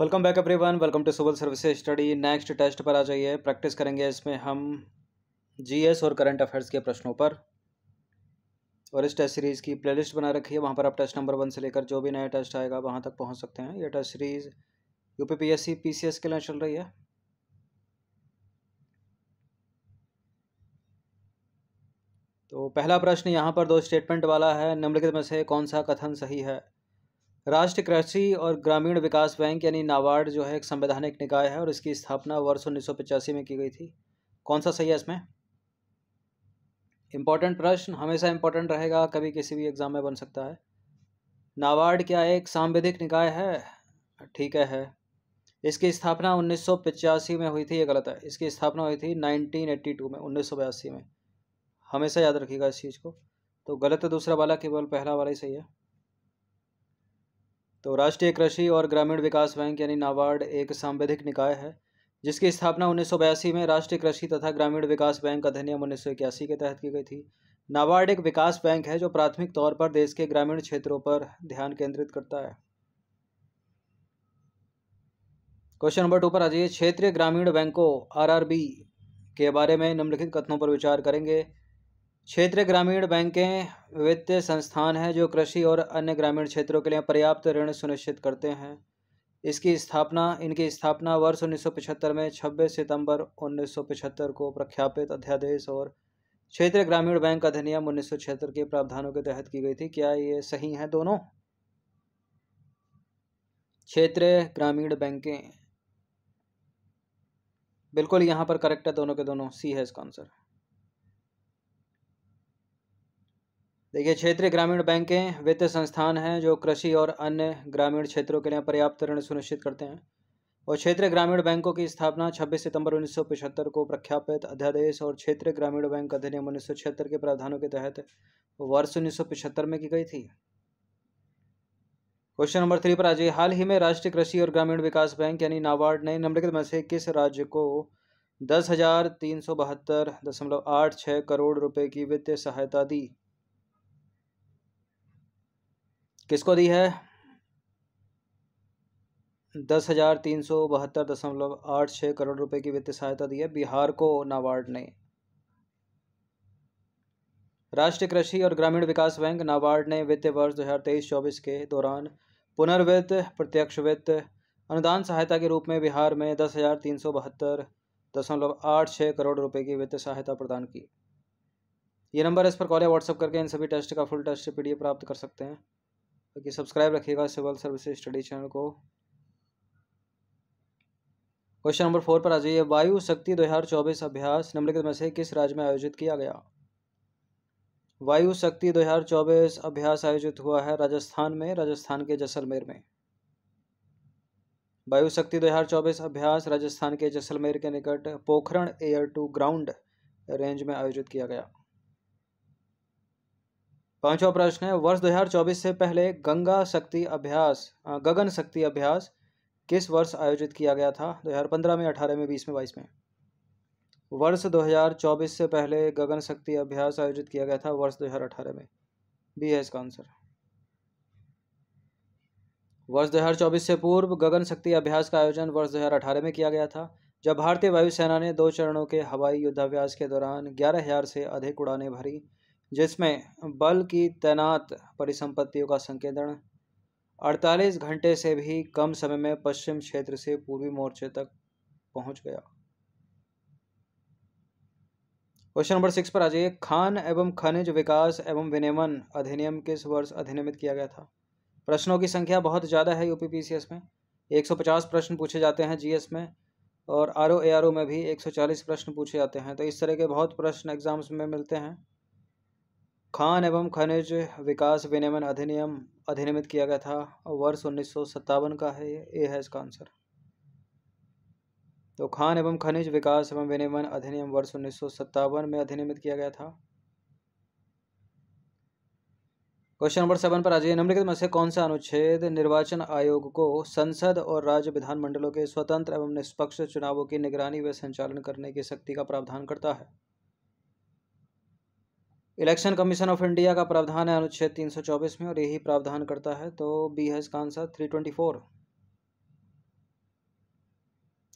welcome back everyone welcome to civil services study next test पर आ जाइए practice करेंगे इसमें हम जीएस और करंट अफेयर्स के प्रश्नों पर और इस टेस्ट सीरीज़ की प्लेलिस्ट बना रखी है वहाँ पर आप टेस्ट नंबर वन से लेकर जो भी नया टेस्ट आएगा वहाँ तक पहुँच सकते हैं ये test series U P P S C P C S के लिए चल रही है तो पहला प्रश्न यहाँ पर दो स्टेटमेंट वाला है निम्नलिखित में से कौन सा कथन सही है राष्ट्रीय कृषि और ग्रामीण विकास बैंक यानी नाबार्ड जो है एक संवैधानिक निकाय है और इसकी स्थापना वर्ष उन्नीस में की गई थी कौन सा सही है इसमें इम्पॉर्टेंट प्रश्न हमेशा इम्पॉर्टेंट रहेगा कभी किसी भी एग्ज़ाम में बन सकता है नाबार्ड क्या एक सांविधिक निकाय है ठीक है, है इसकी स्थापना उन्नीस में हुई थी ये गलत है इसकी स्थापना हुई थी नाइनटीन में उन्नीस में हमेशा याद रखिएगा इस चीज़ को तो गलत है तो दूसरा वाला केवल पहला वाला ही सही है तो राष्ट्रीय कृषि और ग्रामीण विकास बैंक यानी नाबार्ड एक सांवैधिक निकाय है जिसकी स्थापना उन्नीस में राष्ट्रीय कृषि तथा ग्रामीण विकास बैंक अधिनियम उन्नीस के तहत की गई थी नाबार्ड एक विकास बैंक है जो प्राथमिक तौर पर देश के ग्रामीण क्षेत्रों पर ध्यान केंद्रित करता है क्वेश्चन नंबर टू पर आ जाइए क्षेत्रीय ग्रामीण बैंकों आरआरबी के बारे में निम्नलिखित कथनों पर विचार करेंगे क्षेत्रीय ग्रामीण बैंकें वित्तीय संस्थान हैं जो कृषि और अन्य ग्रामीण क्षेत्रों के लिए पर्याप्त ऋण सुनिश्चित करते हैं इसकी स्थापना इनकी स्थापना वर्ष 1975 में 26 सितंबर 1975 को प्रख्यापित अध्यादेश और क्षेत्रीय ग्रामीण बैंक अधिनियम उन्नीस के प्रावधानों के तहत की गई थी क्या ये सही हैं दोनों क्षेत्रीय ग्रामीण बैंकें बिल्कुल यहाँ पर करेक्ट है दोनों के दोनों सी है इसका आंसर देखिए क्षेत्रीय ग्रामीण बैंकें वित्तीय संस्थान हैं जो कृषि और अन्य ग्रामीण क्षेत्रों के लिए पर्याप्त ऋण सुनिश्चित करते हैं और क्षेत्रीय ग्रामीण बैंकों की स्थापना 26 सितंबर उन्नीस को प्रख्यापित अध्यादेश और क्षेत्रीय ग्रामीण बैंक अधिनियम उन्नीस के प्रावधानों के तहत वर्ष उन्नीस में की गई थी क्वेश्चन नंबर थ्री पर आज हाल ही में राष्ट्रीय कृषि और ग्रामीण विकास बैंक यानी नाबार्ड ने निम्नलिखित में से किस राज्य को दस हजार तीन सौ बहत्तर दशमलव आठ छः करोड़ रुपए की वित्तीय सहायता दी किसको दी है दस हज़ार तीन सौ बहत्तर दशमलव आठ छः करोड़ रुपए की वित्तीय सहायता दी है बिहार को नाबार्ड ने राष्ट्रीय कृषि और ग्रामीण विकास बैंक नाबार्ड ने वित्तीय वर्ष दो हजार तेईस चौबीस के दौरान पुनर्वित्त प्रत्यक्ष वित्त अनुदान सहायता के रूप में बिहार में दस हज़ार तीन सौ बहत्तर दशमलव आठ छः करोड़ रुपए की वित्तीय सहायता प्रदान की ये नंबर इस पर कॉल या व्हाट्सअप करके इन सभी टेस्ट का फुल टेस्ट पीडीएफ प्राप्त कर सकते हैं ओके सब्सक्राइब रखिएगा सिविल सर्विस स्टडी चैनल को क्वेश्चन नंबर फोर पर आ जाइए वायु शक्ति दो हजार चौबीस अभ्यास निम्नलिखित में से किस राज्य में आयोजित किया गया वायु शक्ति दो हजार चौबीस अभ्यास आयोजित हुआ है राजस्थान में राजस्थान के जैसलमेर में वायु शक्ति दो हजार चौबीस अभ्यास राजस्थान के जैसलमेर के निकट Pokhran air to ground range में आयोजित किया गया पांचवा प्रश्न है वर्ष 2024 से पहले गंगा शक्ति अभ्यास गगन शक्ति अभ्यास किस वर्ष आयोजित किया गया था 2015 में 18 में 20 में 22 में वर्ष 2024 से पहले गगन शक्ति अभ्यास आयोजित किया गया था वर्ष 2018 में बी है इसका आंसर वर्ष 2024 से पूर्व गगन शक्ति अभ्यास का आयोजन वर्ष 2018 में किया गया था जब भारतीय वायुसेना ने दो चरणों के हवाई युद्धाभ्यास के दौरान ग्यारह से अधिक उड़ाने भरी जिसमें बल की तैनात परिसंपत्तियों का संकेतन 48 घंटे से भी कम समय में पश्चिम क्षेत्र से पूर्वी मोर्चे तक पहुंच गया क्वेश्चन नंबर सिक्स पर आ जाइए खान एवं खनिज विकास एवं विनियमन अधिनियम किस वर्ष अधिनियमित किया गया था प्रश्नों की संख्या बहुत ज़्यादा है यूपीपीसीएस में 150 प्रश्न पूछे जाते हैं जीएस में और आर ओ में भी 140 प्रश्न पूछे जाते हैं तो इस तरह के बहुत प्रश्न एग्जाम्स में मिलते हैं खान एवं खनिज विकास विनियमन अधिनियम अधिनियमित किया गया था वर्ष उन्नीस का है ये है इसका आंसर तो खान एवं खनिज विकास एवं विनियमन अधिनियम वर्ष उन्नीस में अधिनियमित किया गया था क्वेश्चन नंबर सेवन पर आ जाइए निम्नलिखित में से कौन सा अनुच्छेद निर्वाचन आयोग को संसद और राज्य विधानमंडलों के स्वतंत्र एवं निष्पक्ष चुनावों की निगरानी व संचालन करने की शक्ति का प्रावधान करता है इलेक्शन कमीशन ऑफ इंडिया का प्रावधान है अनुच्छेद 324 में और यही प्रावधान करता है तो बी है इसका आंसर 324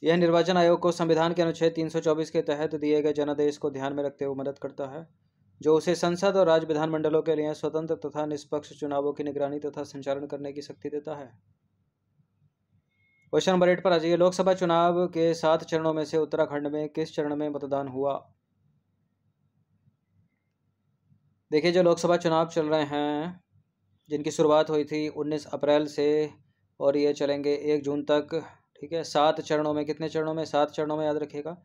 यह निर्वाचन आयोग को संविधान के अनुच्छेद 324 के तहत दिए गए जनादेश को ध्यान में रखते हुए मदद करता है जो उसे संसद और राज्य विधानमंडलों के लिए स्वतंत्र तथा निष्पक्ष चुनावों की निगरानी तथा संचालन करने की शक्ति देता है क्वेश्चन नंबर एट पर आ जाइए लोकसभा चुनाव के सात चरणों में से उत्तराखंड में किस चरण में मतदान हुआ देखिए जो लोकसभा चुनाव चल रहे हैं जिनकी शुरुआत हुई थी उन्नीस अप्रैल से और ये चलेंगे एक जून तक ठीक है सात चरणों में कितने चरणों में सात चरणों में याद रखिएगा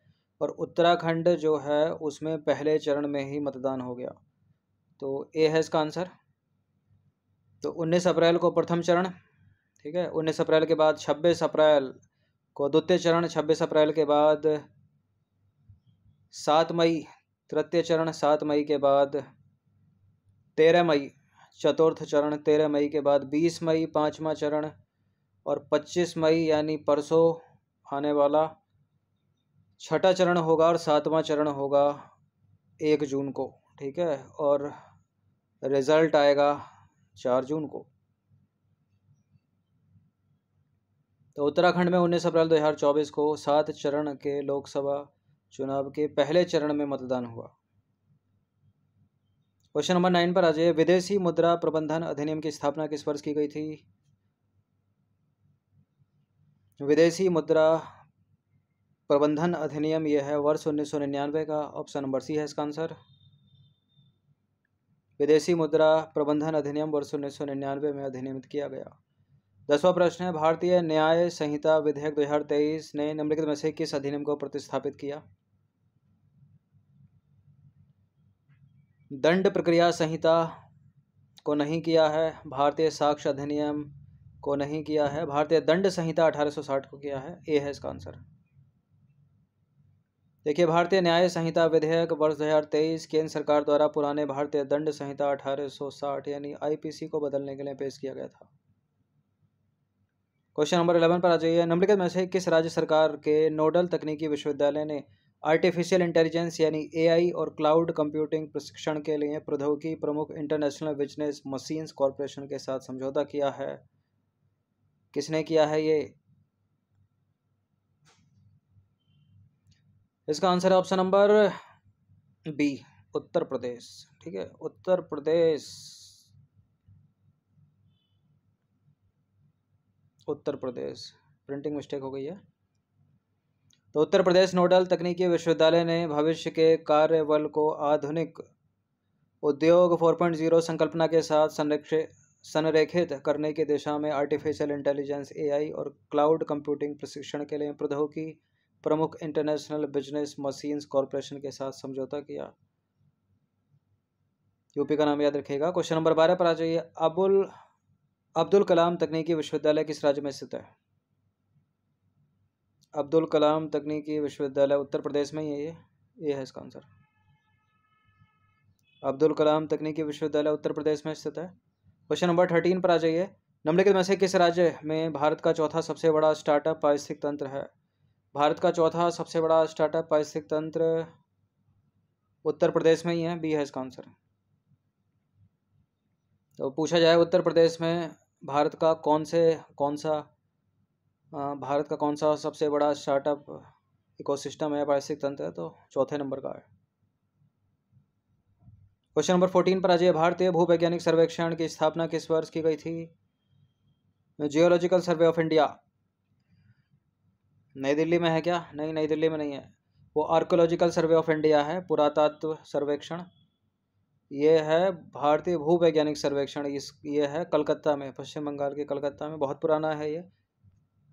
और उत्तराखंड जो है उसमें पहले चरण में ही मतदान हो गया तो ए है इसका आंसर तो 19 अप्रैल को प्रथम चरण ठीक है 19 अप्रैल के बाद 26 अप्रैल को द्वितीय चरण 26 अप्रैल के बाद सात मई तृतीय चरण सात मई के बाद तेरह मई चतुर्थ चरण तेरह मई के बाद बीस मई पाँचवा चरण और पच्चीस मई यानी परसों आने वाला छठा चरण होगा और सातवां चरण होगा एक जून को ठीक है और रिज़ल्ट आएगा चार जून को तो उत्तराखंड में उन्नीस अप्रैल दो हज़ार चौबीस को सात चरण के लोकसभा चुनाव के पहले चरण में मतदान हुआ क्वेश्चन नंबर नाइन पर आ जाइए विदेशी मुद्रा प्रबंधन अधिनियम की स्थापना किस वर्ष की गई थी विदेशी मुद्रा प्रबंधन अधिनियम यह है वर्ष उन्नीस का ऑप्शन नंबर सी है इसका आंसर विदेशी मुद्रा प्रबंधन अधिनियम वर्ष उन्नीस में अधिनियमित किया गया दसवां प्रश्न है भारतीय न्याय संहिता विधेयक दो ने निम्नलिखित में से किस अधिनियम को प्रतिस्थापित किया दंड प्रक्रिया संहिता को नहीं किया है भारतीय साक्ष्य अधिनियम को नहीं किया है भारतीय दंड संहिता 1860 को किया है ए है इसका आंसर देखिए भारतीय न्याय संहिता विधेयक वर्ष 2023 केंद्र सरकार द्वारा पुराने भारतीय दंड संहिता 1860 यानी आईपीसी को बदलने के लिए पेश किया गया था क्वेश्चन नंबर 11 पर आ जाइए निम्नलिखित में से किस राज्य सरकार के नोडल तकनीकी विश्वविद्यालय ने आर्टिफिशियल इंटेलिजेंस यानी एआई और क्लाउड कंप्यूटिंग प्रशिक्षण के लिए प्रौद्योगिकी प्रमुख इंटरनेशनल बिजनेस मशीन्स कॉरपोरेशन के साथ समझौता किया है किसने किया है ये इसका आंसर है option number B Uttar Pradesh ठीक है उत्तर प्रदेश उत्तर प्रदेश प्रिंटिंग मिस्टेक हो गई है तो उत्तर प्रदेश नोडल तकनीकी विश्वविद्यालय ने भविष्य के कार्यबल को आधुनिक उद्योग 4.0 संकल्पना के साथ संरक्षित संरेखित करने की दिशा में आर्टिफिशियल इंटेलिजेंस एआई और क्लाउड कंप्यूटिंग प्रशिक्षण के लिए प्रौद्योगिकी प्रमुख इंटरनेशनल बिजनेस मशीन्स कॉरपोरेशन के साथ समझौता किया यूपी का नाम याद रखेगा क्वेश्चन नंबर बारह पर आ जाइए अबुल अब्दुल कलाम तकनीकी विश्वविद्यालय किस राज्य में स्थित है अब्दुल कलाम तकनीकी विश्वविद्यालय उत्तर प्रदेश में ये ये है इसका आंसर अब्दुल कलाम तकनीकी विश्वविद्यालय उत्तर प्रदेश में स्थित है क्वेश्चन नंबर थर्टीन पर आ जाइए निम्नलिखित में से किस राज्य में भारत का चौथा सबसे बड़ा स्टार्टअप पारिस्थितिक तंत्र है भारत का चौथा सबसे बड़ा स्टार्टअप पारिस्थितिक तंत्र उत्तर प्रदेश में ही है बी है इसका आंसर तो पूछा जाए उत्तर प्रदेश में भारत का कौन से कौन सा हाँ, भारत का कौन सा सबसे बड़ा स्टार्टअप इकोसिस्टम है पारिस्थितिक तंत्र है तो चौथे नंबर का है क्वेश्चन नंबर फोर्टीन पर आ जाइए भारतीय भूवैज्ञानिक सर्वेक्षण की स्थापना किस वर्ष की गई थी जियोलॉजिकल सर्वे ऑफ इंडिया नई दिल्ली में है क्या नहीं नई दिल्ली में नहीं है वो आर्कोलॉजिकल सर्वे ऑफ इंडिया है पुरातत्व सर्वेक्षण ये है भारतीय भूवैज्ञानिक सर्वेक्षण इस ये है कलकत्ता में पश्चिम बंगाल के कलकत्ता में बहुत पुराना है ये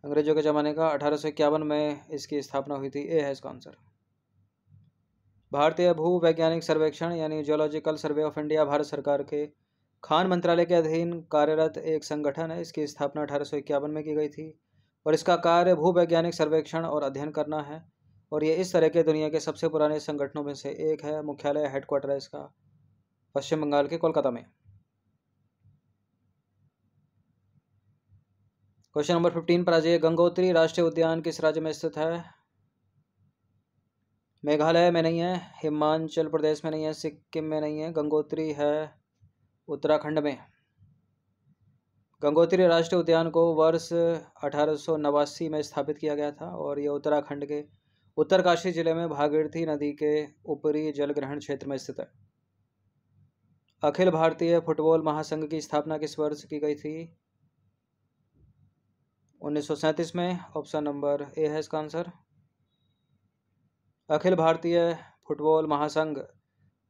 अंग्रेजों के ज़माने का अठारह में इसकी स्थापना हुई थी ए है इसका आंसर भारतीय भू वैज्ञानिक सर्वेक्षण यानी geological survey of India Bharat सरकार के खान मंत्रालय के अधीन कार्यरत एक संगठन है इसकी स्थापना अठारह में की गई थी और इसका कार्य भू वैज्ञानिक सर्वेक्षण और अध्ययन करना है और ये इस तरह के दुनिया के सबसे पुराने संगठनों में से एक है मुख्यालय हेडक्वार्टर है इसका पश्चिम बंगाल के कोलकाता में क्वेश्चन नंबर फिफ्टीन पर आ जाइए गंगोत्री राष्ट्रीय उद्यान किस राज्य में स्थित है मेघालय में नहीं है हिमाचल प्रदेश में नहीं है सिक्किम में नहीं है गंगोत्री है उत्तराखंड में गंगोत्री राष्ट्रीय उद्यान को वर्ष अठारह में स्थापित किया गया था और यह उत्तराखंड के उत्तरकाशी जिले में भागीरथी नदी के ऊपरी जलग्रहण क्षेत्र में स्थित है अखिल भारतीय फुटबॉल महासंघ की स्थापना किस वर्ष की गई थी उन्नीस में ऑप्शन नंबर ए है इसका आंसर अखिल भारतीय फुटबॉल महासंघ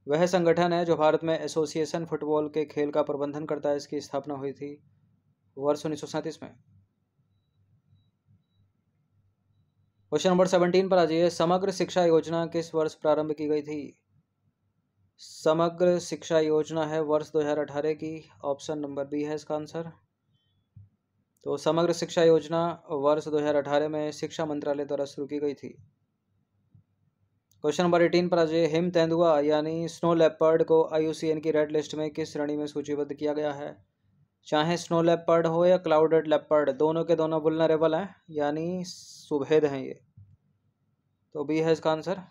वह संगठन है जो भारत में एसोसिएशन फुटबॉल के खेल का प्रबंधन करता है इसकी स्थापना हुई थी वर्ष उन्नीस में क्वेश्चन नंबर सेवनटीन पर आ जाइए समग्र शिक्षा योजना किस वर्ष प्रारंभ की गई थी समग्र शिक्षा योजना है वर्ष 2018 की ऑप्शन नंबर बी है इसका आंसर तो समग्र शिक्षा योजना वर्ष 2018 में शिक्षा मंत्रालय द्वारा शुरू की गई थी क्वेश्चन नंबर एटीन पर आज हिम तेंदुआ यानी स्नो लेपर्ड को आई की रेड लिस्ट में किस श्रेणी में सूचीबद्ध किया गया है चाहे स्नो लेपर्ड हो या क्लाउडेड लेपर्ड दोनों के दोनों बुलनरेबल हैं यानी सुभेद हैं ये तो बी है इसका आंसर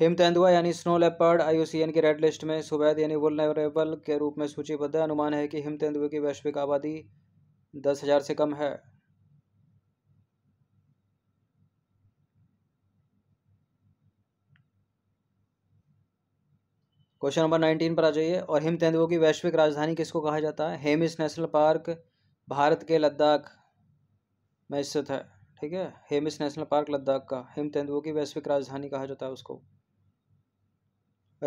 हिम तेंदुआ यानी स्नो लेपर्ड आईयूसीएन की रेड लिस्ट में सुवैध यानी वुलनरेबल के रूप में सूचीबद्ध है अनुमान है कि हिम तेंदुए की वैश्विक आबादी दस हज़ार से कम है क्वेश्चन नंबर नाइनटीन पर आ जाइए और हिम तेंदुओं की वैश्विक राजधानी किसको कहा जाता है हेमिस नेशनल पार्क भारत के लद्दाख में स्थित है ठीक है हेमिस नेशनल पार्क लद्दाख का हिम तेंदुओं की वैश्विक राजधानी कहा जाता है उसको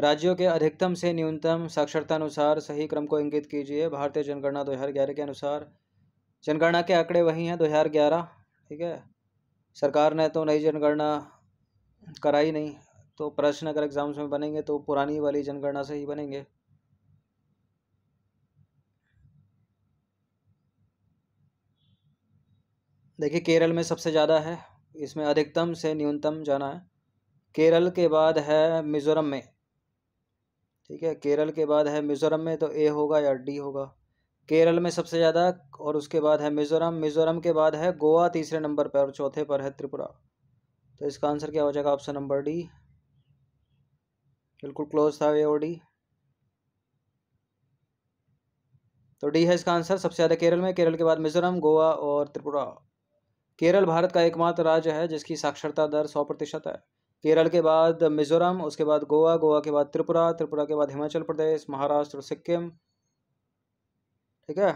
राज्यों के अधिकतम से न्यूनतम साक्षरता अनुसार सही क्रम को इंगित कीजिए भारतीय जनगणना 2011 के अनुसार जनगणना के आंकड़े वही हैं 2011 ठीक है सरकार ने तो नई जनगणना कराई नहीं तो प्रश्न अगर एग्ज़ाम्स में बनेंगे तो पुरानी वाली जनगणना से ही बनेंगे देखिए केरल में सबसे ज़्यादा है इसमें अधिकतम से न्यूनतम जाना है केरल के बाद है मिज़ोरम में ठीक है केरल के बाद है मिज़ोरम में तो ए होगा या डी होगा केरल में सबसे ज़्यादा और उसके बाद है मिज़ोरम मिज़ोरम के बाद है गोवा तीसरे नंबर पर और चौथे पर है त्रिपुरा तो इसका आंसर क्या हो जाएगा ऑप्शन नंबर डी बिल्कुल क्लोज था ए और डी तो डी है इसका आंसर सबसे ज़्यादा केरल में केरल के बाद मिज़ोरम गोवा और त्रिपुरा केरल भारत का एकमात्र राज्य है जिसकी साक्षरता दर सौ प्रतिशत है केरल के बाद मिजोरम उसके बाद गोवा गोवा के बाद त्रिपुरा त्रिपुरा के बाद हिमाचल प्रदेश महाराष्ट्र और सिक्किम ठीक है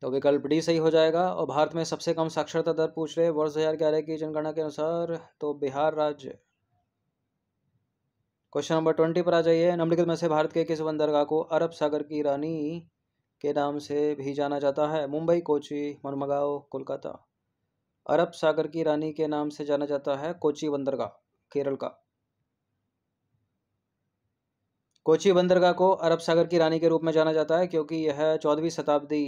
तो विकल्प डी सही हो जाएगा और भारत में सबसे कम साक्षरता दर पूछ रहे वर्ष दो हज़ार ग्यारह की जनगणना के अनुसार तो बिहार राज्य क्वेश्चन नंबर ट्वेंटी पर आ जाइए निम्नलिखित में से भारत के किस बंदरगाह को अरब सागर की रानी के नाम से भी जाना जाता है मुंबई कोची मनमगाव कोलकाता अरब सागर की रानी के नाम से जाना जाता है कोची बंदरगाह केरल का कोची बंदरगाह को अरब सागर की रानी के रूप में जाना जाता है क्योंकि यह चौदहवीं शताब्दी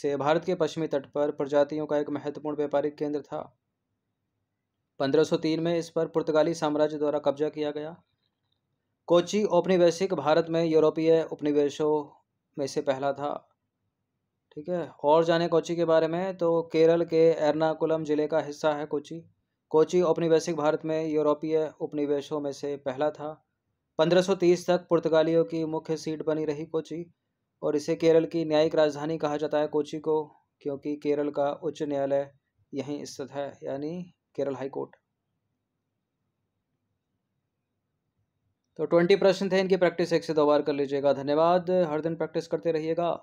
से भारत के पश्चिमी तट पर प्रजातियों का एक महत्वपूर्ण व्यापारिक केंद्र था 1503 में इस पर पुर्तगाली साम्राज्य द्वारा कब्जा किया गया कोची औपनिवेशिक भारत में यूरोपीय उपनिवेशों में से पहला था ठीक है और जाने कोची के बारे में तो केरल के एर्नाकुलम जिले का हिस्सा है कोची कोची औपनिवेशिक भारत में यूरोपीय उपनिवेशों में से पहला था 1530 तक पुर्तगालियों की मुख्य सीट बनी रही कोची और इसे केरल की न्यायिक राजधानी कहा जाता है कोची को क्योंकि केरल का उच्च न्यायालय यहीं स्थित है यानी केरल हाई कोर्ट तो ट्वेंटी प्रश्न थे इनकी प्रैक्टिस एक से दो बार कर लीजिएगा धन्यवाद हर दिन प्रैक्टिस करते रहिएगा